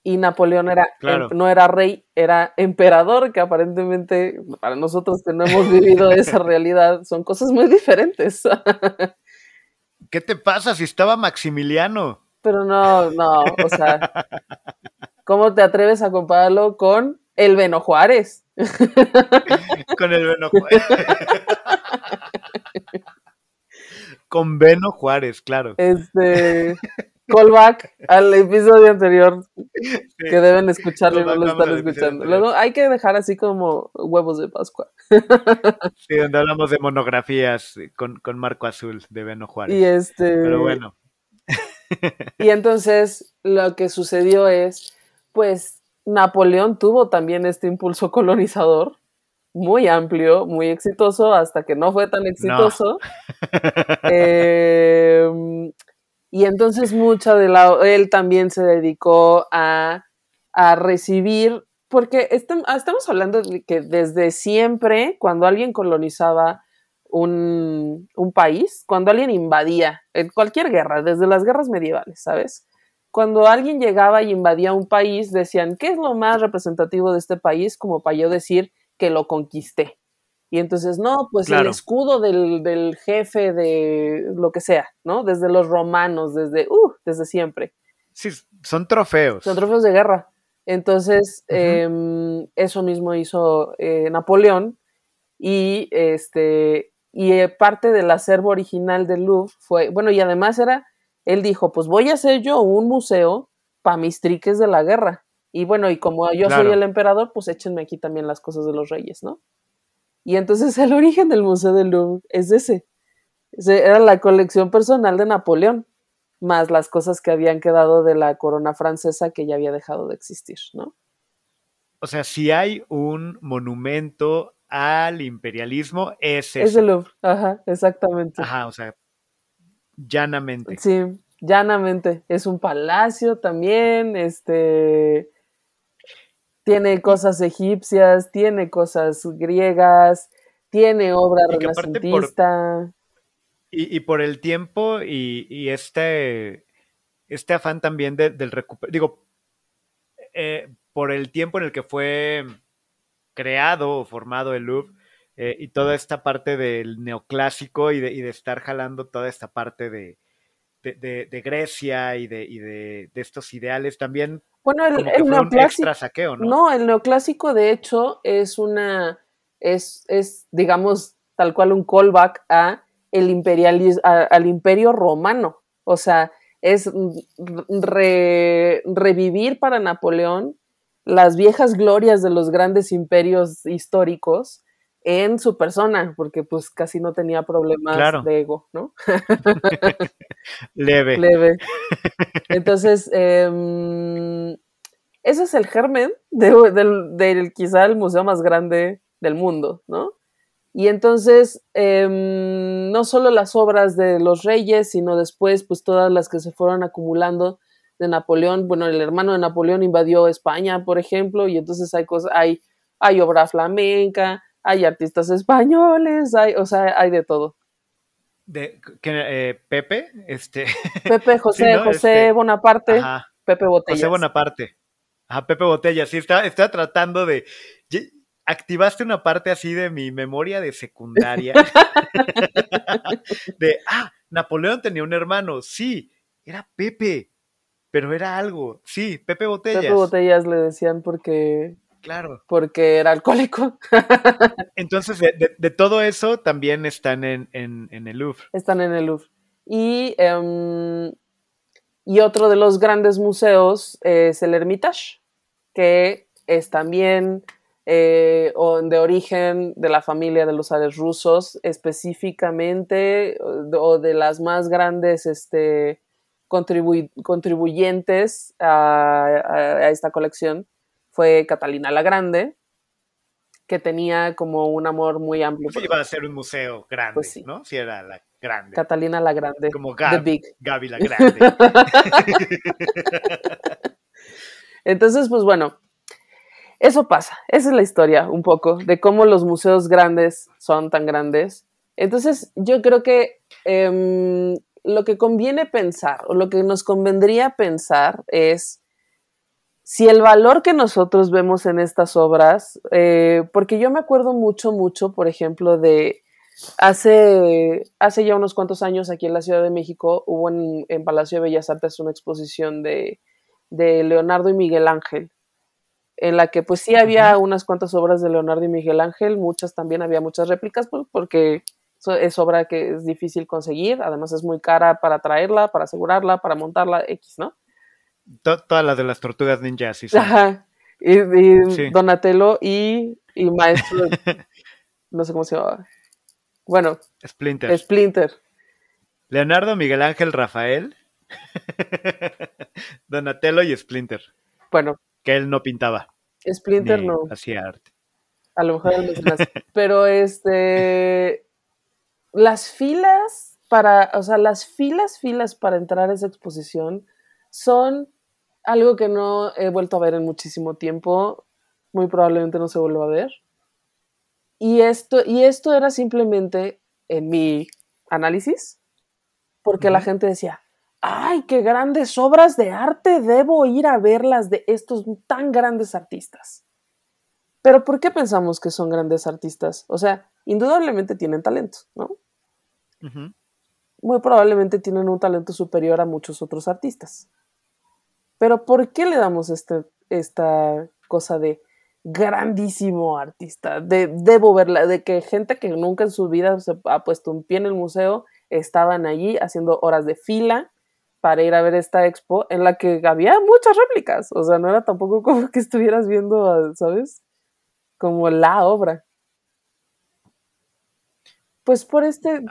Y Napoleón era, em, no era rey, era emperador, que aparentemente para nosotros que no hemos vivido esa realidad son cosas muy diferentes. ¿Qué te pasa si estaba Maximiliano? Pero no, no, o sea, ¿cómo te atreves a compararlo con el Beno Juárez? Con el Beno Juárez. Con Beno Juárez, claro. Este. callback al episodio anterior que deben escucharlo y no lo están escuchando. Luego hay que dejar así como huevos de Pascua. Sí, donde hablamos de monografías con, con Marco Azul de Beno Juárez. Y este... Pero bueno. Y entonces lo que sucedió es, pues Napoleón tuvo también este impulso colonizador muy amplio, muy exitoso, hasta que no fue tan exitoso. Em, y entonces mucha de la... Él también se dedicó a, a recibir, porque ah, estamos, hablando de que desde siempre, cuando alguien colonizaba un, un país, cuando alguien invadía, en cualquier guerra, desde las guerras medievales, ¿sabes? Cuando alguien llegaba y invadía un país, decían, ¿qué es lo más representativo de este país? Como para yo decir, que lo conquisté. Y entonces, no, pues el escudo del, jefe de lo que sea, ¿no? Desde los romanos, desde, uh, desde siempre. Sí, son trofeos. Son trofeos de guerra. Entonces, em, eso mismo hizo eh, Napoleón y este, y eh, parte del acervo original del Louvre fue, bueno, y además era, él dijo, pues voy a hacer yo un museo para mis triques de la guerra. Y bueno, y como yo soy el emperador, pues échenme aquí también las cosas de los reyes, ¿no? Y entonces el origen del Museo del Louvre es ese. Era la colección personal de Napoleón, más las cosas que habían quedado de la corona francesa que ya había dejado de existir, ¿no? O sea, si hay un monumento al imperialismo, es ese. Es el Louvre, ajá, exactamente. Ajá, o sea, llanamente. Sí, llanamente. Es un palacio también, este tiene cosas egipcias, tiene cosas griegas, tiene obra renacentista. y, por el tiempo y, este, este afán también del recupero, digo, eh, por el tiempo en el que fue creado o formado el Louvre eh, y toda esta parte del neoclásico y de estar jalando toda esta parte de, de, Grecia y, de, estos ideales también. Bueno, el, un extra ¿no? No, el neoclásico de hecho es una, es, es digamos, tal cual un callback a el al imperio romano. O sea, es revivir para Napoleón las viejas glorias de los grandes imperios históricos en su persona, porque pues casi no tenía problemas de ego, ¿no? Leve. Leve. Entonces, em, ese es el germen del de, quizá el museo más grande del mundo, ¿no? Y entonces, em, no solo las obras de los reyes, sino después, pues todas las que se fueron acumulando de Napoleón. Bueno, el hermano de Napoleón invadió España, por ejemplo, y entonces hay cosas, hay, hay obra flamenca, hay artistas españoles, hay, o sea, hay de todo. De, que, eh, Pepe, este. Pepe, José, este, José Bonaparte, Pepe Botella. José Bonaparte. Ah, Pepe Botella, sí, está, tratando de activaste una parte así de mi memoria de secundaria. de, ah, Napoleón tenía un hermano, sí, era Pepe, pero era algo, sí, Pepe Botellas. Pepe Botellas le decían porque Claro. Porque era alcohólico. Entonces, de, todo eso también están en, el Louvre. Están en el Louvre. Y, em, y otro de los grandes museos es el Hermitage, que es también eh, de origen de la familia de los ares rusos, específicamente, eh, o de las más grandes este, contribuyentes a esta colección fue Catalina la Grande, que tenía como un amor muy amplio. iba a ser un museo grande, pues ¿no? Si era la grande. Catalina la Grande. Como Gaby la Grande. Entonces, pues bueno, eso pasa. Esa es la historia un poco de cómo los museos grandes son tan grandes. Entonces, yo creo que em, lo que conviene pensar o lo que nos convendría pensar es si el valor que nosotros vemos en estas obras, eh, porque yo me acuerdo mucho, mucho, por ejemplo, de hace, hace ya unos cuantos años aquí en la Ciudad de México hubo en, Palacio de Bellas Artes una exposición de, de Leonardo y Miguel Ángel en la que pues sí había unas cuantas obras de Leonardo y Miguel Ángel, muchas también había muchas réplicas, pues, porque es obra que es difícil conseguir, además es muy cara para traerla, para asegurarla, para montarla, X, ¿no? todas las de las tortugas ninjas, sí. Ajá. Y, Donatello y, y Maestro. no sé cómo se llamaba. Bueno. Splinter. Splinter. Leonardo, Miguel Ángel, Rafael. Donatello y Splinter. Bueno. Que él no pintaba. Splinter no. Hacía arte. A lo mejor Pero este. Las filas para. O sea, las filas, filas para entrar a esa exposición son algo que no he vuelto a ver en muchísimo tiempo, muy probablemente no se vuelva a ver. Y esto, y esto era simplemente en mi análisis, porque la gente decía, ay, qué grandes obras de arte, debo ir a verlas de estos tan grandes artistas. Pero ¿por qué pensamos que son grandes artistas? O sea, indudablemente tienen talento, ¿no? Muy probablemente tienen un talento superior a muchos otros artistas. Pero ¿por qué le damos este, esta cosa de grandísimo artista? De, debo verla, de que gente que nunca en su vida se ha puesto un pie en el museo estaban allí haciendo horas de fila para ir a ver esta expo en la que había muchas réplicas. O sea, no era tampoco como que estuvieras viendo, ¿sabes? Como la obra. Pues por este,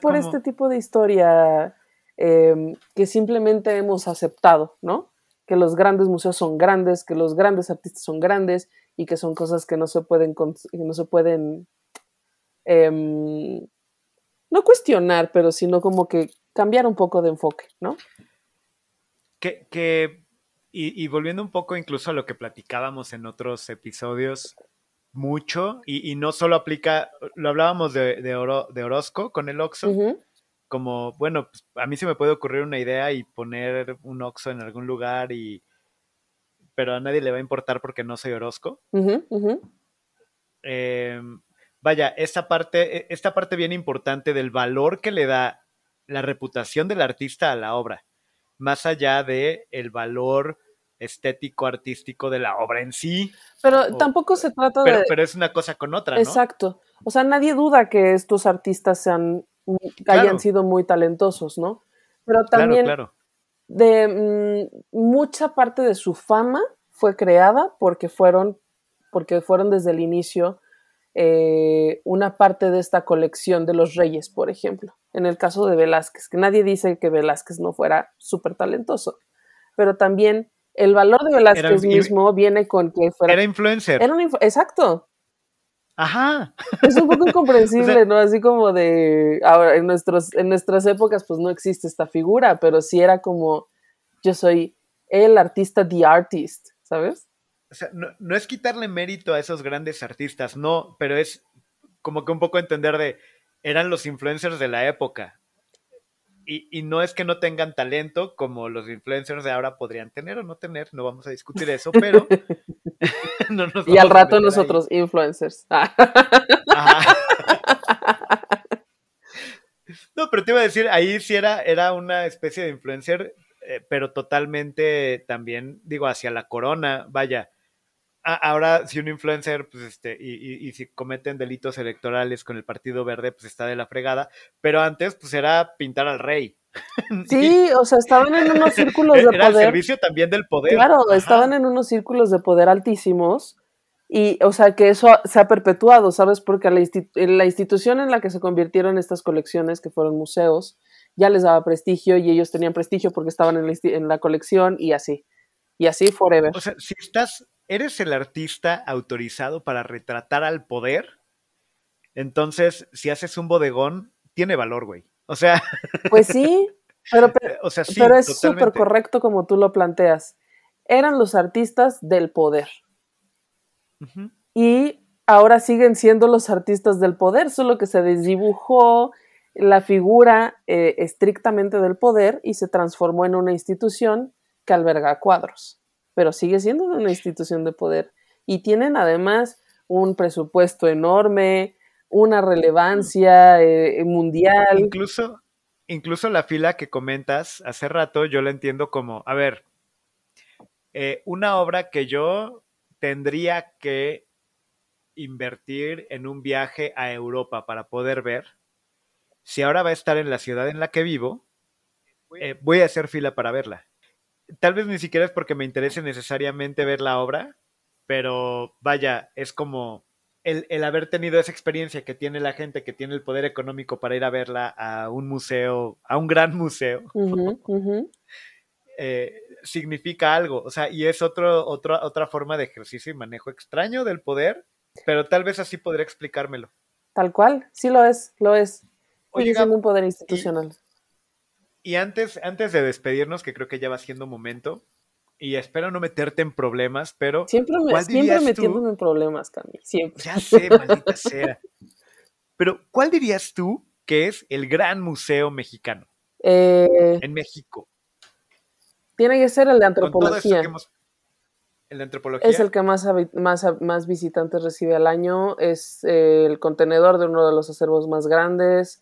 por este tipo de historia em, que simplemente hemos aceptado, ¿no? que los grandes museos son grandes, que los grandes artistas son grandes y que son cosas que no se pueden, no se pueden em, no cuestionar, pero sino como que cambiar un poco de enfoque, ¿no? Que, que y, volviendo un poco incluso a lo que platicábamos en otros episodios, mucho, y, no solo aplica, lo hablábamos de, Oro, de Orozco con el Oxxo, como, bueno, pues, a mí se me puede ocurrir una idea y poner un oxo en algún lugar y... Pero a nadie le va a importar porque no soy Orozco. Eh, vaya, esta parte, e, esta parte bien importante del valor que le da la reputación del artista a la obra, más allá de el valor estético artístico de la obra en sí. Pero tampoco se trata de... Pero es una cosa con otra, ¿no? Exacto. O sea, nadie duda que estos artistas sean que hayan sido muy talentosos, ¿no? Pero también de mm, mucha parte de su fama fue creada porque fueron, porque fueron desde el inicio eh, una parte de esta colección de los reyes, por ejemplo. En el caso de Velázquez, que nadie dice que Velázquez no fuera súper talentoso, pero también el valor de Velázquez mismo viene con que fuera... Era influencer. Era exacto, Ajá. Es un poco incomprensible, ¿no? Así como de, ahora, en, nuestros, en nuestras épocas pues no existe esta figura, pero sí era como, yo soy el artista, the artist, ¿sabes? O sea, no, no es quitarle mérito a esos grandes artistas, no, pero es como que un poco entender de, eran los influencers de la época, y, no es que no tengan talento como los influencers de ahora podrían tener o no tener, no vamos a discutir eso, pero... y al rato nosotros, influencers. Ah. no, pero te iba a decir, ahí sí era, era una especie de influencer, eh, pero totalmente también, digo, hacia la corona, vaya ahora si un influencer pues este y, y, si cometen delitos electorales con el Partido Verde pues está de la fregada, pero antes pues era pintar al rey. Sí, o sea, estaban en unos círculos de poder. servicio también del poder. Claro, estaban en unos círculos de poder altísimos y o sea que eso se ha perpetuado, ¿sabes? Porque la, institución en la que se convirtieron estas colecciones que fueron museos ya les daba prestigio y ellos tenían prestigio porque estaban en la, en la colección y así. Y así forever. O sea, si estás ¿eres el artista autorizado para retratar al poder? Entonces, si haces un bodegón, tiene valor, güey. O sea. Pues sí, pero, es súper correcto como tú lo planteas. Eran los artistas del poder. Y ahora siguen siendo los artistas del poder, solo que se desdibujó la figura eh, estrictamente del poder y se transformó en una institución que alberga cuadros pero sigue siendo una institución de poder. Y tienen además un presupuesto enorme, una relevancia eh, mundial. Incluso, incluso la fila que comentas hace rato, yo la entiendo como, a ver, eh, una obra que yo tendría que invertir en un viaje a Europa para poder ver, si ahora va a estar en la ciudad en la que vivo, voy a eh, hacer fila para verla tal vez ni siquiera es porque me interese necesariamente ver la obra, pero vaya, es como el, haber tenido esa experiencia que tiene la gente, que tiene el poder económico para ir a verla a un museo, a un gran museo, eh, significa algo. O sea, y es otro, otra forma de ejercicio y manejo extraño del poder, pero tal vez así podría explicármelo. Tal cual, sí lo es, lo es. es un poder institucional. Y antes, antes de despedirnos, que creo que ya va siendo momento, y espero no meterte en problemas, pero. Siempre, me, siempre metiéndome en problemas, Cami, siempre. Ya sé, maldita sea. Pero, ¿cuál dirías tú que es el gran museo mexicano? Eh, en México. Tiene que ser el de antropología. el de antropología. Es el que más, más, más visitantes recibe al año. Es eh, el contenedor de uno de los acervos más grandes.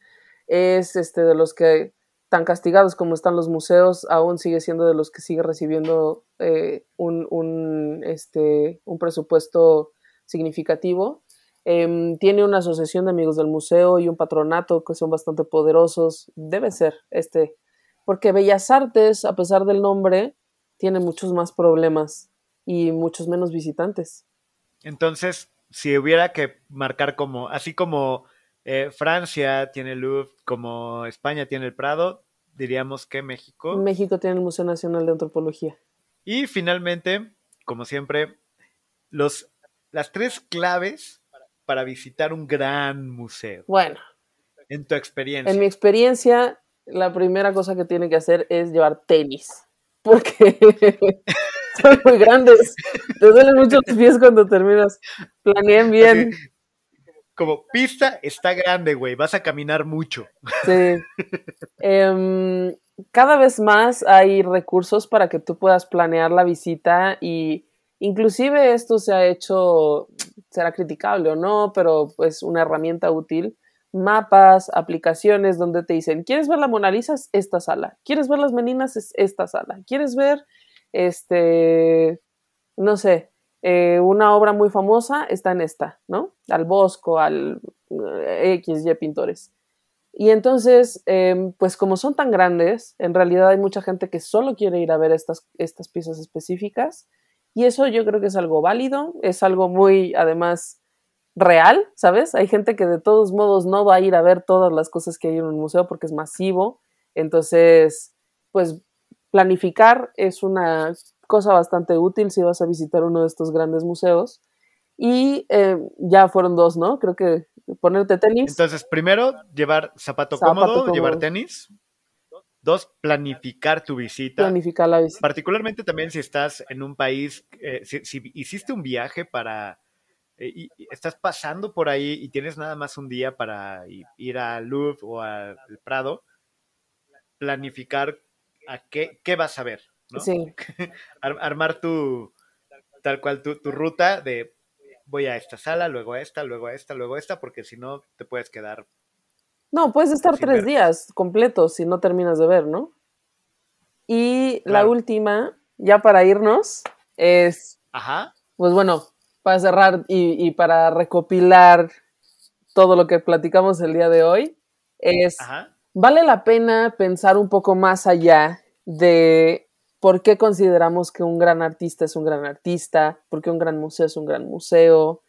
Es este de los que tan castigados como están los museos, aún sigue siendo de los que sigue recibiendo eh, un, este, un presupuesto significativo. Em, tiene una asociación de amigos del museo y un patronato que son bastante poderosos. Debe ser este, porque Bellas Artes, a pesar del nombre, tiene muchos más problemas y muchos menos visitantes. Entonces, si hubiera que marcar como, así como eh, Francia tiene el Louvre, como España tiene el Prado, diríamos que México. México tiene el Museo Nacional de Antropología. Y finalmente, como siempre, los, las tres claves para visitar un gran museo. Bueno. En tu experiencia. En mi experiencia, la primera cosa que tiene que hacer es llevar tenis, porque son muy grandes. Te duelen mucho los pies cuando terminas. Planeen bien como pista está grande, güey, vas a caminar mucho. Sí. Em, cada vez más hay recursos para que tú puedas planear la visita y inclusive esto se ha hecho, será criticable o no, pero es una herramienta útil. Mapas, aplicaciones donde te dicen, ¿quieres ver la Mona Lisa? Es esta sala. ¿Quieres ver las meninas? Es esta sala. ¿Quieres ver, este, no sé, eh, una obra muy famosa está en esta, ¿no? Al Bosco, al eh, X, Y pintores. Y entonces, em, pues como son tan grandes, en realidad hay mucha gente que solo quiere ir a ver estas, estas piezas específicas. Y eso yo creo que es algo válido, es algo muy, además, real, ¿sabes? Hay gente que de todos modos no va a ir a ver todas las cosas que hay en un museo porque es masivo. Entonces, pues planificar es una cosa bastante útil si vas a visitar uno de estos grandes museos. Y eh, ya fueron dos, ¿no? Creo que ponerte tenis. Entonces, primero, llevar zapato, cómodo, llevar tenis. Dos, planificar tu visita. Planificar la visita. Particularmente también si estás en un país, eh, si, hiciste un viaje para, eh, y, estás pasando por ahí y tienes nada más un día para ir a Louvre o al Prado, planificar a qué, qué vas a ver, armar tu, tal cual, tu, ruta de voy a esta sala, luego a esta, luego a esta, luego a esta, porque si no te puedes quedar. No, puedes estar tres días completos si no terminas de ver, ¿no? Y la última, ya para irnos, es. Ajá. Pues bueno, para cerrar y, para recopilar todo lo que platicamos el día de hoy, es. Vale la pena pensar un poco más allá de por qué consideramos que un gran artista es un gran artista, por qué un gran museo es un gran museo.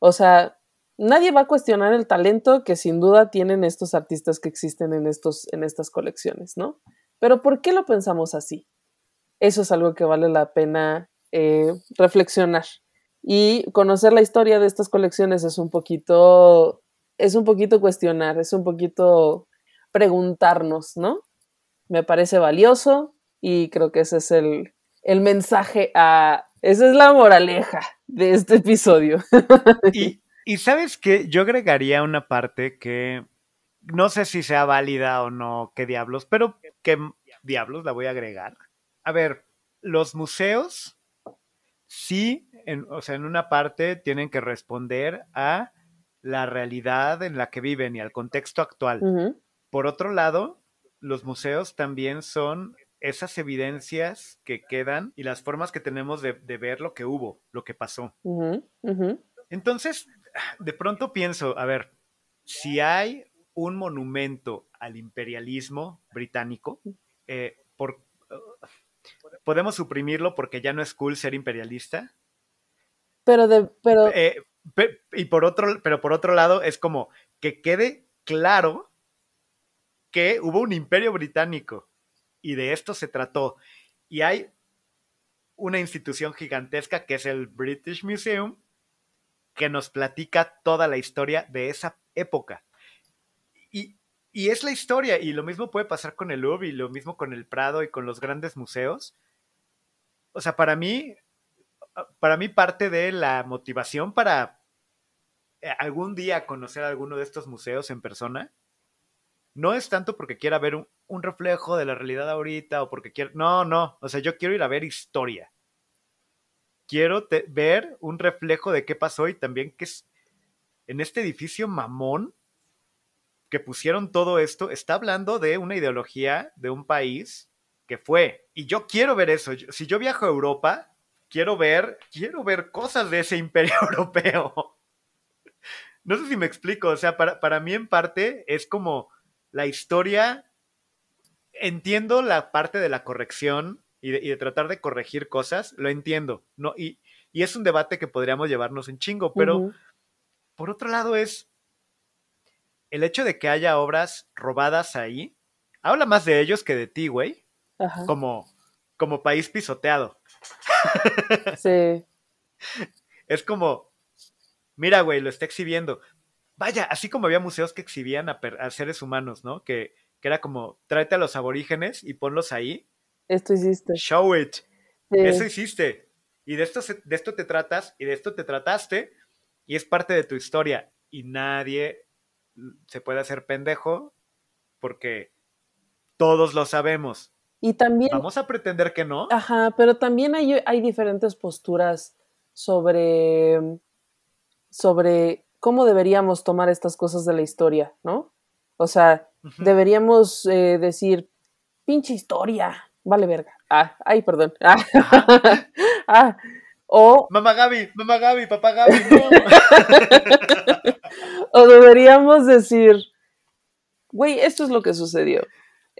O sea, nadie va a cuestionar el talento que sin duda tienen estos artistas que existen en, estos, en estas colecciones, ¿no? Pero ¿por qué lo pensamos así? Eso es algo que vale la pena eh, reflexionar. Y conocer la historia de estas colecciones es un poquito, es un poquito cuestionar, es un poquito preguntarnos, ¿no? Me parece valioso, y creo que ese es el, mensaje a... Esa es la moraleja de este episodio. Y, sabes que yo agregaría una parte que no sé si sea válida o no, qué diablos, pero qué diablos la voy a agregar. A ver, los museos sí, o sea, en una parte tienen que responder a la realidad en la que viven y al contexto actual. Por otro lado, los museos también son esas evidencias que quedan y las formas que tenemos de, ver lo que hubo, lo que pasó. Entonces, de pronto pienso, a ver, si hay un monumento al imperialismo británico, eh, por, ¿podemos suprimirlo porque ya no es cool ser imperialista? Pero de, pero... Eh, y por otro, pero por otro lado, es como que quede claro que hubo un imperio británico y de esto se trató. Y hay una institución gigantesca que es el British Museum, que nos platica toda la historia de esa época. Y, es la historia, y lo mismo puede pasar con el Louvre, y lo mismo con el Prado y con los grandes museos. O sea, para mí, para mí parte de la motivación para eh, algún día conocer alguno de estos museos en persona no es tanto porque quiera ver un, reflejo de la realidad ahorita o porque quiero, no, no, o sea, yo quiero ir a ver historia. Quiero ver un reflejo de qué pasó y también que es, en este edificio mamón que pusieron todo esto, está hablando de una ideología de un país que fue. Y yo quiero ver eso. Si yo viajo a Europa, quiero ver, quiero ver cosas de ese imperio europeo. No sé si me explico, o sea, para mí en parte es como la historia, entiendo la parte de la corrección y de, tratar de corregir cosas, lo entiendo, ¿no? Y, es un debate que podríamos llevarnos en chingo, pero por otro lado es el hecho de que haya obras robadas ahí, habla más de ellos que de ti, güey, como, como país pisoteado. Sí. es como, mira, güey, lo está exhibiendo, Vaya, así como había museos que exhibían a, seres humanos, ¿no? Que, era como, tráete a los aborígenes y ponlos ahí. Esto hiciste. Show it. Eso hiciste. Y de esto, te tratas y de esto te trataste y es parte de tu historia. Y nadie se puede hacer pendejo porque todos lo sabemos. Y también. Vamos a pretender que no. Ajá, pero también hay, hay diferentes posturas sobre. sobre cómo deberíamos tomar estas cosas de la historia, ¿no? O sea, deberíamos eh, decir, pinche historia, vale verga. Ah, ay, perdón. Ah, ah O. Mamá Gaby, mamá Gaby, papá Gaby, no. o deberíamos decir, güey, esto es lo que sucedió.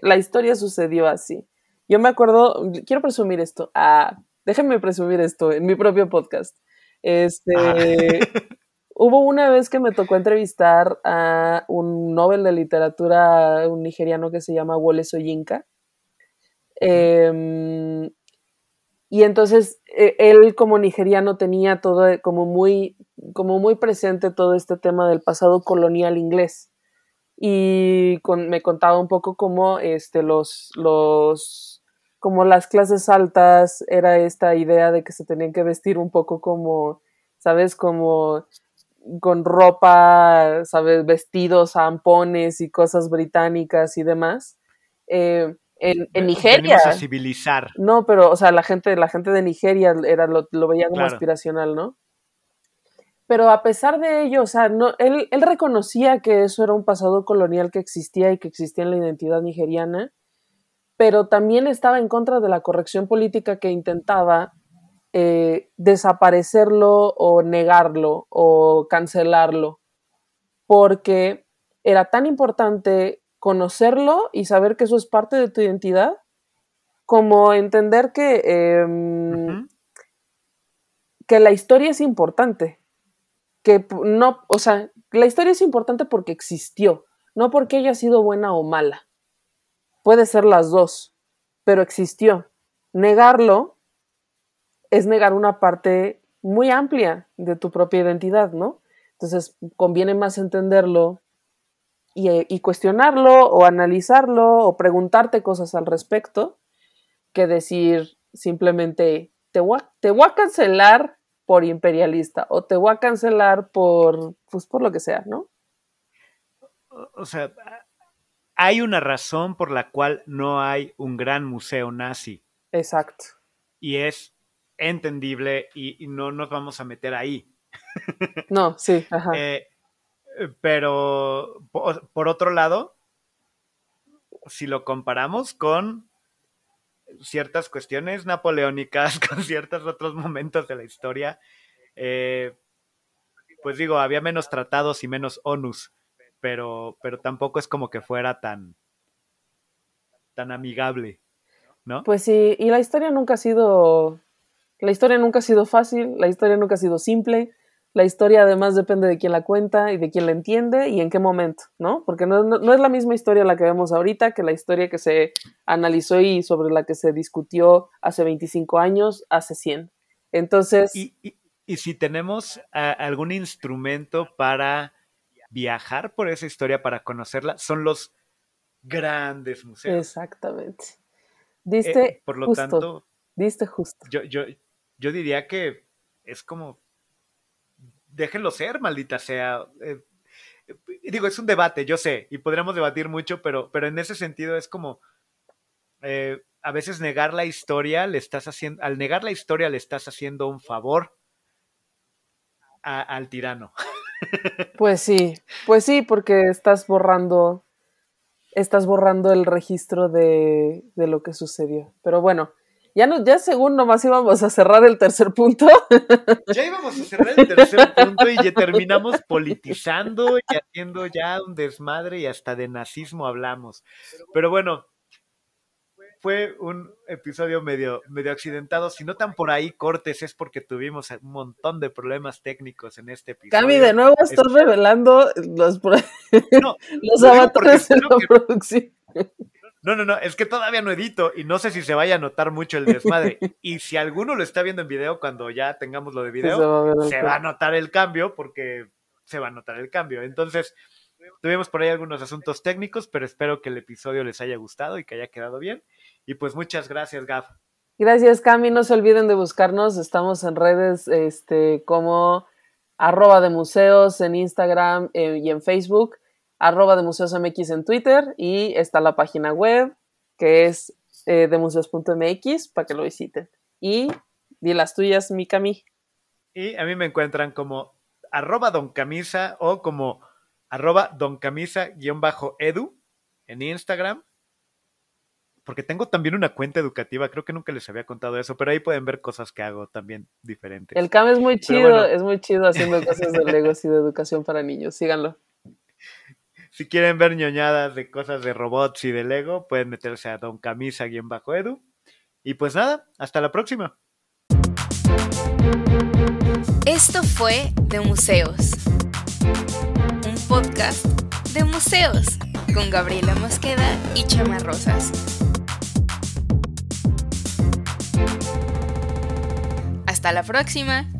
La historia sucedió así. Yo me acuerdo, quiero presumir esto. Ah, déjenme presumir esto en mi propio podcast. Este. Ah. Hubo una vez que me tocó entrevistar a un Nobel de literatura, un nigeriano que se llama Wole Soyinka. Em, y entonces e, él como nigeriano tenía todo eh, como muy, como muy presente todo este tema del pasado colonial inglés. Y me contaba un poco cómo este, los, los, como las clases altas era esta idea de que se tenían que vestir un poco como, ¿sabes? Como con ropa, ¿sabes? Vestidos, zampones y cosas británicas y demás. Eh, en, Nigeria. A civilizar. No, pero, o sea, la gente, la gente de Nigeria era, lo, veía como aspiracional, ¿no? Pero a pesar de ello, o sea, no, él, él, reconocía que eso era un pasado colonial que existía y que existía en la identidad nigeriana, pero también estaba en contra de la corrección política que intentaba eh, desaparecerlo o negarlo o cancelarlo, porque era tan importante conocerlo y saber que eso es parte de tu identidad, como entender que, em, que la historia es importante, que no, o sea, la historia es importante porque existió, no porque haya sido buena o mala, puede ser las dos, pero existió. Negarlo es negar una parte muy amplia de tu propia identidad, ¿no? Entonces conviene más entenderlo y, eh, cuestionarlo o analizarlo o preguntarte cosas al respecto que decir simplemente te a, te voy a cancelar por imperialista o te voy a cancelar por, pues por lo que sea, ¿no? O sea, hay una razón por la cual no hay un gran museo nazi. Exacto. Y es entendible y, no nos vamos a meter ahí. No, sí, ajá. Eh, pero por, otro lado, si lo comparamos con ciertas cuestiones napoleónicas, con ciertos otros momentos de la historia, eh, pues digo, había menos tratados y menos onus, pero, pero tampoco es como que fuera tan, tan amigable, ¿no? Pues sí, y la historia nunca ha sido la historia nunca ha sido fácil, la historia nunca ha sido simple. La historia además depende de quién la cuenta y de quién la entiende y en qué momento, ¿no? Porque no, es la misma historia la que vemos ahorita que la historia que se analizó y sobre la que se discutió hace 25 años, hace 100. Entonces... Y, si tenemos algún instrumento para viajar por esa historia, para conocerla, son los grandes museos. Exactamente. Diste eh, por lo justo, tanto, diste justo. yo, yo diría que es como, déjenlo ser, maldita sea. Eh, eh, digo, es un debate, yo sé, y podríamos debatir mucho, pero, pero en ese sentido es como, eh, a veces negar la historia, le estás haciendo, al negar la historia le estás haciendo un favor al tirano. Pues sí, pues sí, porque estás borrando, estás borrando el registro de lo que sucedió. Pero bueno, ya, ya según nomás íbamos a cerrar el tercer punto. Ya íbamos a cerrar el tercer punto y ya terminamos politizando y haciendo ya un desmadre y hasta de nazismo hablamos. Pero bueno, fue un episodio medio, medio accidentado. Si no tan por ahí cortes, es porque tuvimos un montón de problemas técnicos en este episodio. Cami, de nuevo estás revelando los, los avatares de la producción. No, no, no, es que todavía no edito y no sé si se vaya a notar mucho el desmadre. y si alguno lo está viendo en video, cuando ya tengamos lo de video, se va, a notar el cambio porque se va a notar el cambio. Entonces, tuvimos por ahí algunos asuntos técnicos, pero espero que el episodio les haya gustado y que haya quedado bien. Y pues muchas gracias, Gaf. Gracias, Cami. No se olviden de buscarnos. Estamos en redes este, como arroba de museos, en Instagram eh, y en Facebook arroba de Museos en Twitter y está la página web que es demuseos.mx eh, de museos.mx para que lo visiten. Y de las tuyas, mi Cami. Y a mí me encuentran como arroba don camisa o como arroba don camisa guión bajo edu en Instagram. Porque tengo también una cuenta educativa, creo que nunca les había contado eso, pero ahí pueden ver cosas que hago también diferentes. El CAM es muy chido, es muy chido haciendo cosas de Legos y de educación para niños, síganlo si quieren ver ñoñadas de cosas de robots y de Lego, pueden meterse a Don Camisa-Edu. en Bajo aquí Y pues nada, hasta la próxima. Esto fue De Museos, un podcast de museos con Gabriela Mosqueda y Chama Rosas. Hasta la próxima.